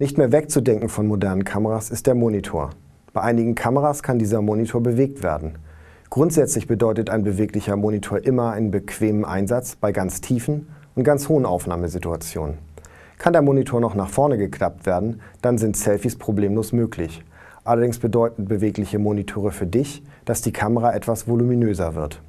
Nicht mehr wegzudenken von modernen Kameras ist der Monitor. Bei einigen Kameras kann dieser Monitor bewegt werden. Grundsätzlich bedeutet ein beweglicher Monitor immer einen bequemen Einsatz bei ganz tiefen und ganz hohen Aufnahmesituationen. Kann der Monitor noch nach vorne geklappt werden, dann sind Selfies problemlos möglich. Allerdings bedeuten bewegliche Monitore für dich, dass die Kamera etwas voluminöser wird.